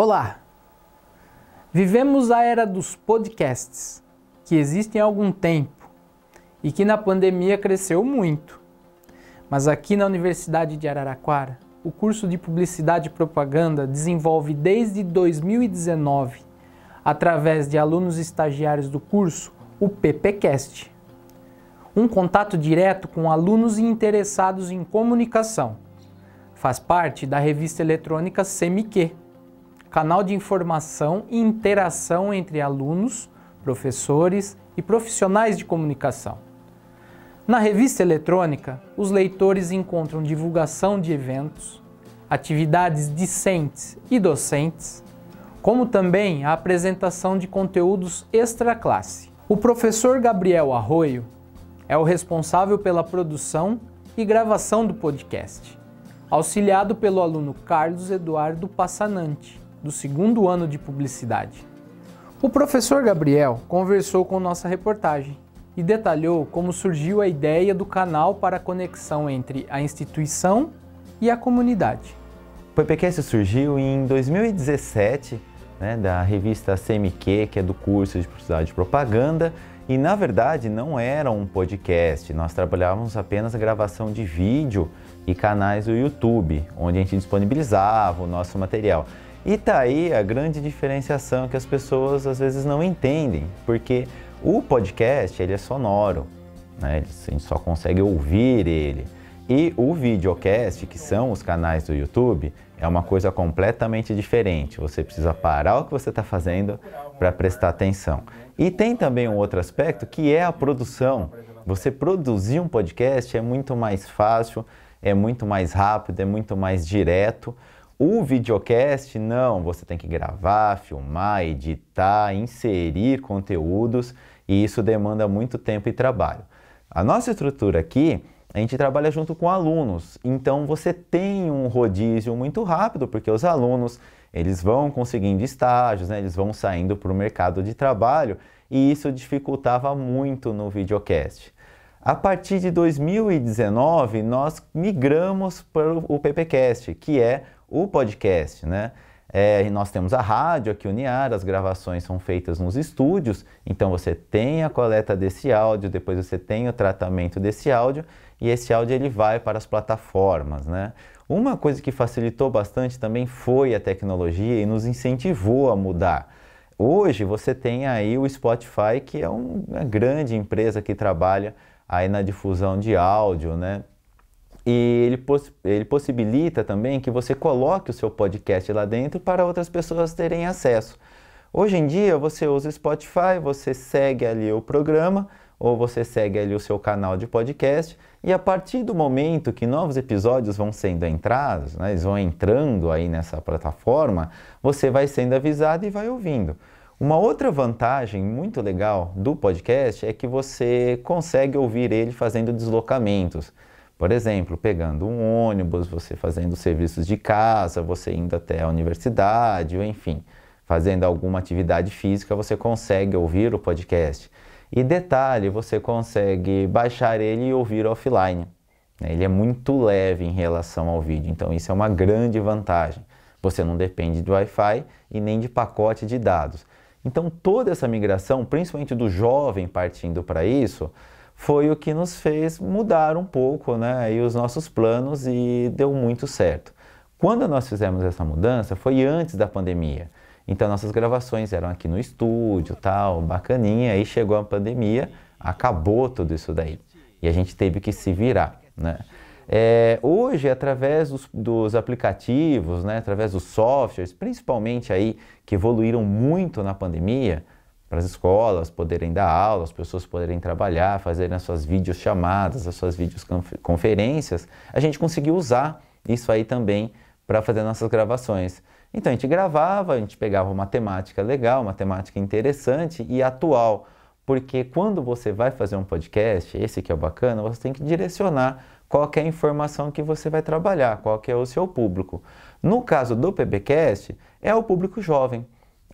Olá! Vivemos a era dos podcasts, que existem há algum tempo e que na pandemia cresceu muito. Mas aqui na Universidade de Araraquara, o curso de Publicidade e Propaganda desenvolve desde 2019, através de alunos estagiários do curso, o PPcast. Um contato direto com alunos interessados em comunicação. Faz parte da revista eletrônica CMQ canal de informação e interação entre alunos, professores e profissionais de comunicação. Na revista eletrônica, os leitores encontram divulgação de eventos, atividades discentes e docentes, como também a apresentação de conteúdos extra-classe. O professor Gabriel Arroio é o responsável pela produção e gravação do podcast, auxiliado pelo aluno Carlos Eduardo Passanante, do segundo ano de publicidade. O professor Gabriel conversou com nossa reportagem e detalhou como surgiu a ideia do canal para a conexão entre a instituição e a comunidade. O PPcast surgiu em 2017, né, da revista CMQ, que é do curso de Publicidade e Propaganda, e na verdade não era um podcast, nós trabalhávamos apenas a gravação de vídeo e canais do YouTube, onde a gente disponibilizava o nosso material. E tá aí a grande diferenciação que as pessoas às vezes não entendem, porque o podcast ele é sonoro, né? a gente só consegue ouvir ele. E o videocast, que são os canais do YouTube, é uma coisa completamente diferente. Você precisa parar o que você está fazendo para prestar atenção. E tem também um outro aspecto que é a produção. Você produzir um podcast é muito mais fácil, é muito mais rápido, é muito mais direto. O videocast, não, você tem que gravar, filmar, editar, inserir conteúdos e isso demanda muito tempo e trabalho. A nossa estrutura aqui, a gente trabalha junto com alunos, então você tem um rodízio muito rápido, porque os alunos eles vão conseguindo estágios, né? eles vão saindo para o mercado de trabalho e isso dificultava muito no videocast. A partir de 2019, nós migramos para o PPcast, que é o podcast, né? É, nós temos a rádio aqui, Uniar, as gravações são feitas nos estúdios, então você tem a coleta desse áudio, depois você tem o tratamento desse áudio e esse áudio ele vai para as plataformas, né? Uma coisa que facilitou bastante também foi a tecnologia e nos incentivou a mudar. Hoje você tem aí o Spotify, que é uma é grande empresa que trabalha aí na difusão de áudio, né? E ele, poss ele possibilita também que você coloque o seu podcast lá dentro para outras pessoas terem acesso. Hoje em dia você usa o Spotify, você segue ali o programa ou você segue ali o seu canal de podcast e a partir do momento que novos episódios vão sendo entrados, né, eles vão entrando aí nessa plataforma, você vai sendo avisado e vai ouvindo. Uma outra vantagem muito legal do podcast é que você consegue ouvir ele fazendo deslocamentos. Por exemplo, pegando um ônibus, você fazendo serviços de casa, você indo até a universidade, ou enfim, fazendo alguma atividade física, você consegue ouvir o podcast. E detalhe, você consegue baixar ele e ouvir offline. Né? Ele é muito leve em relação ao vídeo, então isso é uma grande vantagem. Você não depende do Wi-Fi e nem de pacote de dados. Então toda essa migração, principalmente do jovem partindo para isso, foi o que nos fez mudar um pouco né, e os nossos planos e deu muito certo. Quando nós fizemos essa mudança, foi antes da pandemia. Então nossas gravações eram aqui no estúdio, tal, bacaninha, aí chegou a pandemia, acabou tudo isso daí. E a gente teve que se virar, né? É, hoje, através dos, dos aplicativos, né, através dos softwares, principalmente aí que evoluíram muito na pandemia, para as escolas poderem dar aula, as pessoas poderem trabalhar, fazerem as suas videochamadas, as suas videoconferências, a gente conseguiu usar isso aí também para fazer nossas gravações. Então a gente gravava, a gente pegava uma temática legal, uma temática interessante e atual, porque quando você vai fazer um podcast, esse que é o bacana, você tem que direcionar qual que é a informação que você vai trabalhar, qual que é o seu público. No caso do PBcast, é o público jovem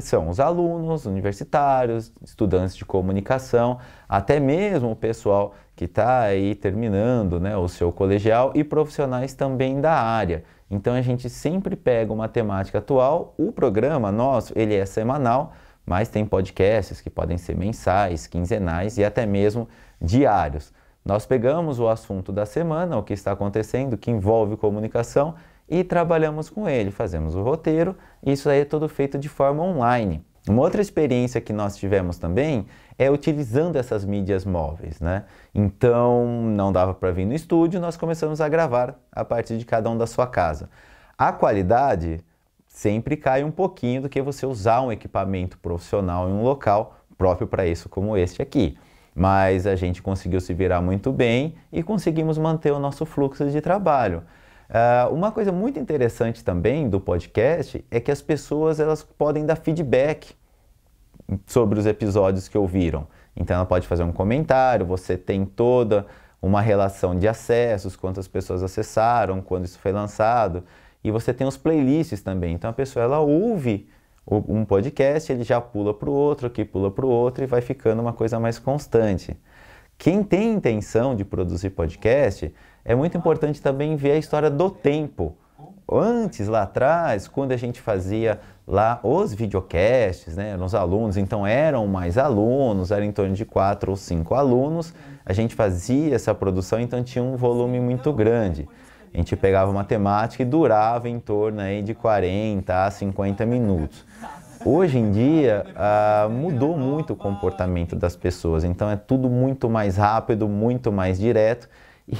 são os alunos universitários, estudantes de comunicação, até mesmo o pessoal que está aí terminando né, o seu colegial e profissionais também da área. Então a gente sempre pega uma temática atual. O programa nosso ele é semanal, mas tem podcasts que podem ser mensais, quinzenais e até mesmo diários. Nós pegamos o assunto da semana, o que está acontecendo, que envolve comunicação e trabalhamos com ele, fazemos o roteiro, isso aí é tudo feito de forma online. Uma outra experiência que nós tivemos também é utilizando essas mídias móveis, né? Então, não dava para vir no estúdio, nós começamos a gravar a partir de cada um da sua casa. A qualidade sempre cai um pouquinho do que você usar um equipamento profissional em um local próprio para isso como este aqui. Mas a gente conseguiu se virar muito bem e conseguimos manter o nosso fluxo de trabalho. Uh, uma coisa muito interessante também do podcast é que as pessoas elas podem dar feedback sobre os episódios que ouviram. Então ela pode fazer um comentário, você tem toda uma relação de acessos, quantas pessoas acessaram, quando isso foi lançado, e você tem os playlists também. Então a pessoa ela ouve um podcast, ele já pula para o outro, que pula para o outro e vai ficando uma coisa mais constante. Quem tem intenção de produzir podcast é muito importante também ver a história do tempo. Antes, lá atrás, quando a gente fazia lá os videocasts, né, nos alunos, então eram mais alunos, eram em torno de quatro ou cinco alunos, a gente fazia essa produção, então tinha um volume muito grande. A gente pegava uma temática e durava em torno aí de 40 a 50 minutos. Hoje em dia, ah, mudou muito o comportamento das pessoas, então é tudo muito mais rápido, muito mais direto,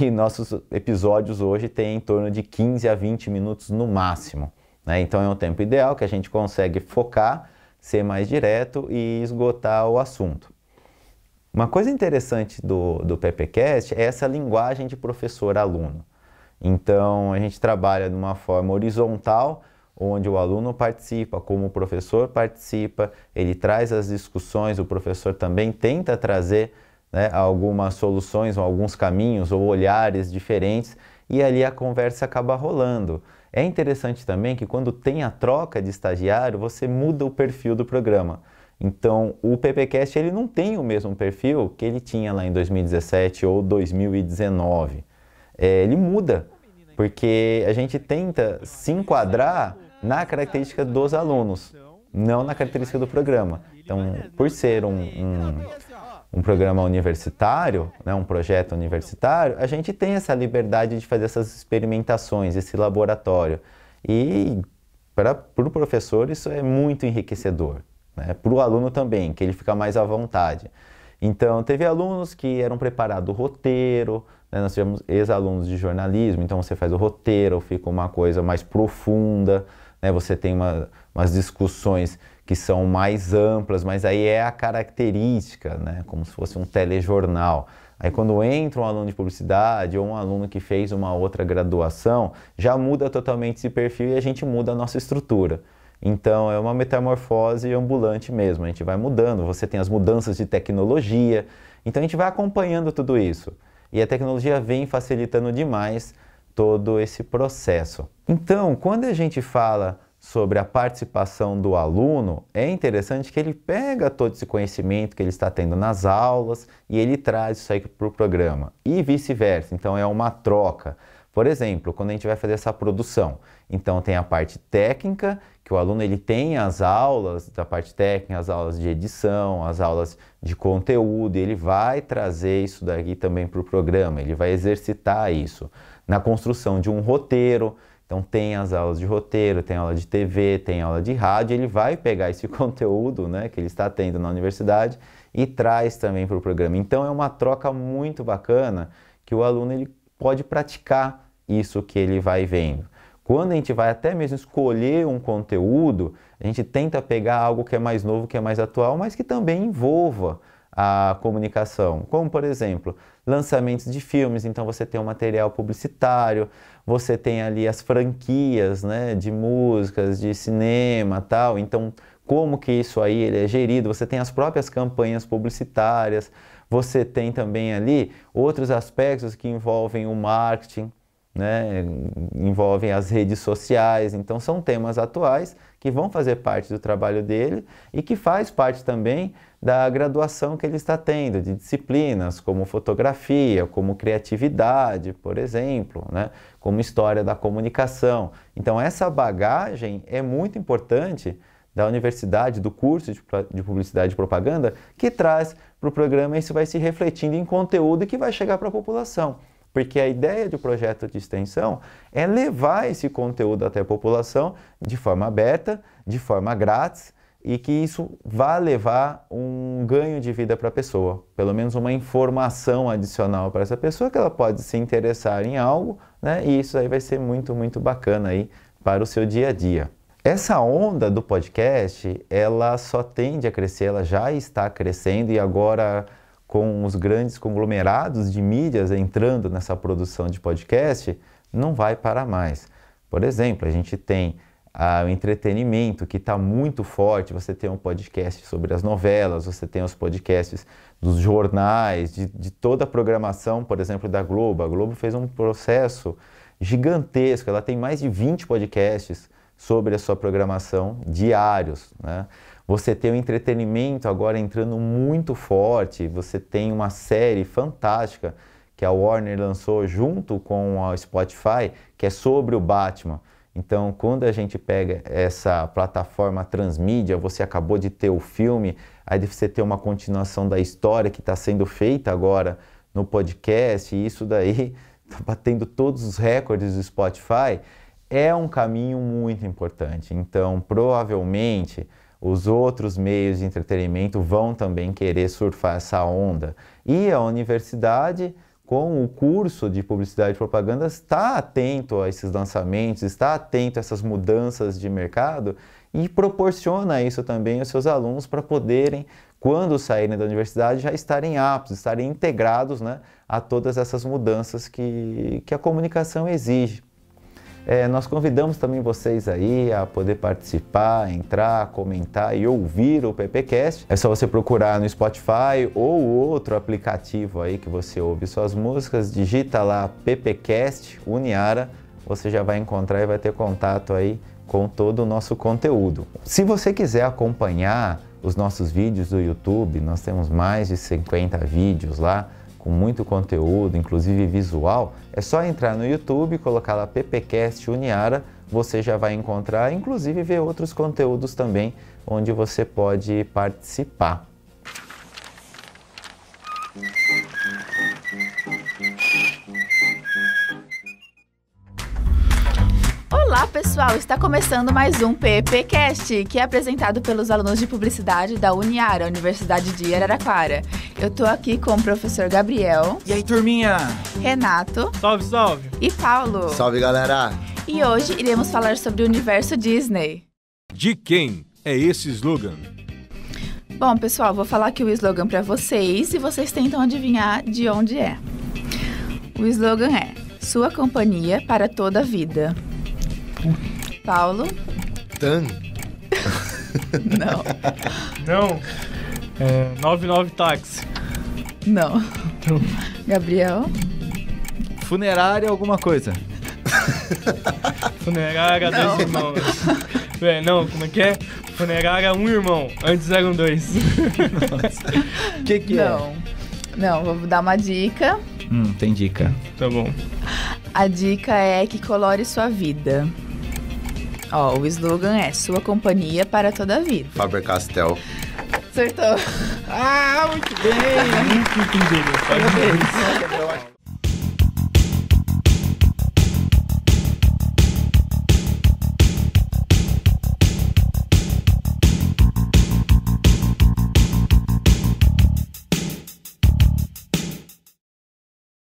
e nossos episódios hoje têm em torno de 15 a 20 minutos no máximo. Né? Então é um tempo ideal que a gente consegue focar, ser mais direto e esgotar o assunto. Uma coisa interessante do, do PPCast é essa linguagem de professor-aluno. Então a gente trabalha de uma forma horizontal, onde o aluno participa, como o professor participa, ele traz as discussões, o professor também tenta trazer né, algumas soluções, alguns caminhos ou olhares diferentes e ali a conversa acaba rolando. É interessante também que quando tem a troca de estagiário, você muda o perfil do programa. Então, o PPcast ele não tem o mesmo perfil que ele tinha lá em 2017 ou 2019. É, ele muda, porque a gente tenta se enquadrar na característica dos alunos, não na característica do programa. Então, por ser um, um um programa universitário, né, um projeto universitário, a gente tem essa liberdade de fazer essas experimentações, esse laboratório. E para o pro professor isso é muito enriquecedor, né? para o aluno também, que ele fica mais à vontade. Então, teve alunos que eram preparados roteiro, né? nós tivemos ex-alunos de jornalismo, então você faz o roteiro, fica uma coisa mais profunda né? Você tem uma, umas discussões que são mais amplas, mas aí é a característica, né? Como se fosse um telejornal. Aí quando entra um aluno de publicidade ou um aluno que fez uma outra graduação, já muda totalmente esse perfil e a gente muda a nossa estrutura. Então é uma metamorfose ambulante mesmo, a gente vai mudando, você tem as mudanças de tecnologia, então a gente vai acompanhando tudo isso. E a tecnologia vem facilitando demais todo esse processo. Então, quando a gente fala sobre a participação do aluno, é interessante que ele pega todo esse conhecimento que ele está tendo nas aulas e ele traz isso aí para o programa e vice-versa. Então é uma troca. Por exemplo, quando a gente vai fazer essa produção, então tem a parte técnica, que o aluno ele tem as aulas da parte técnica, as aulas de edição, as aulas de conteúdo, e ele vai trazer isso daqui também para o programa, ele vai exercitar isso. Na construção de um roteiro, então tem as aulas de roteiro, tem aula de TV, tem aula de rádio, ele vai pegar esse conteúdo né, que ele está tendo na universidade e traz também para o programa. Então é uma troca muito bacana que o aluno ele pode praticar isso que ele vai vendo. Quando a gente vai até mesmo escolher um conteúdo, a gente tenta pegar algo que é mais novo, que é mais atual, mas que também envolva a comunicação, como por exemplo, lançamentos de filmes, então você tem o um material publicitário, você tem ali as franquias, né, de músicas, de cinema, tal. Então, como que isso aí ele é gerido? Você tem as próprias campanhas publicitárias, você tem também ali outros aspectos que envolvem o marketing, né, envolvem as redes sociais. Então, são temas atuais que vão fazer parte do trabalho dele e que faz parte também da graduação que ele está tendo, de disciplinas como fotografia, como criatividade, por exemplo, né? como história da comunicação. Então, essa bagagem é muito importante da universidade, do curso de publicidade e propaganda, que traz para o programa e isso vai se refletindo em conteúdo que vai chegar para a população. Porque a ideia do projeto de extensão é levar esse conteúdo até a população de forma aberta, de forma grátis, e que isso vá levar um ganho de vida para a pessoa, pelo menos uma informação adicional para essa pessoa que ela pode se interessar em algo, né? E isso aí vai ser muito, muito bacana aí para o seu dia a dia. Essa onda do podcast, ela só tende a crescer, ela já está crescendo e agora com os grandes conglomerados de mídias entrando nessa produção de podcast, não vai parar mais. Por exemplo, a gente tem ao entretenimento, que está muito forte. Você tem um podcast sobre as novelas, você tem os podcasts dos jornais, de, de toda a programação, por exemplo, da Globo. A Globo fez um processo gigantesco, ela tem mais de 20 podcasts sobre a sua programação diários. Né? Você tem o entretenimento agora entrando muito forte, você tem uma série fantástica que a Warner lançou junto com a Spotify, que é sobre o Batman. Então, quando a gente pega essa plataforma transmídia, você acabou de ter o filme, aí você tem uma continuação da história que está sendo feita agora no podcast, e isso daí está batendo todos os recordes do Spotify, é um caminho muito importante. Então, provavelmente, os outros meios de entretenimento vão também querer surfar essa onda. E a universidade com o curso de publicidade e propaganda está atento a esses lançamentos, está atento a essas mudanças de mercado e proporciona isso também aos seus alunos para poderem, quando saírem da universidade, já estarem aptos, estarem integrados né, a todas essas mudanças que, que a comunicação exige. É, nós convidamos também vocês aí a poder participar, entrar, comentar e ouvir o PPcast. É só você procurar no Spotify ou outro aplicativo aí que você ouve suas músicas, digita lá PPcast Uniara, você já vai encontrar e vai ter contato aí com todo o nosso conteúdo. Se você quiser acompanhar os nossos vídeos do YouTube, nós temos mais de 50 vídeos lá com muito conteúdo, inclusive visual, é só entrar no YouTube, colocar lá PPcast Uniara, você já vai encontrar, inclusive ver outros conteúdos também, onde você pode participar. Olá, pessoal! Está começando mais um PPcast, que é apresentado pelos alunos de publicidade da Uniara, Universidade de Araraquara. Eu tô aqui com o professor Gabriel. E aí, turminha? Renato. Salve, salve! E Paulo. Salve, galera! E hoje iremos falar sobre o universo Disney. De quem é esse slogan? Bom, pessoal, vou falar aqui o slogan para vocês e vocês tentam adivinhar de onde é. O slogan é: Sua companhia para toda a vida. Paulo? Tan. Não. Não. É, 99 táxi. Não. Então. Gabriel? Funerária é alguma coisa. Funerária não. irmãos. não, como é que é? Funerária um irmão. Antes eram dois. O que que é? não. é? Não, vou dar uma dica. Hum, tem dica. Tá bom. A dica é que colore sua vida. Ó, o slogan é Sua Companhia para Toda a Vida. Faber Castell. Acertou. Ah, muito bem! Muito bem. Parabéns.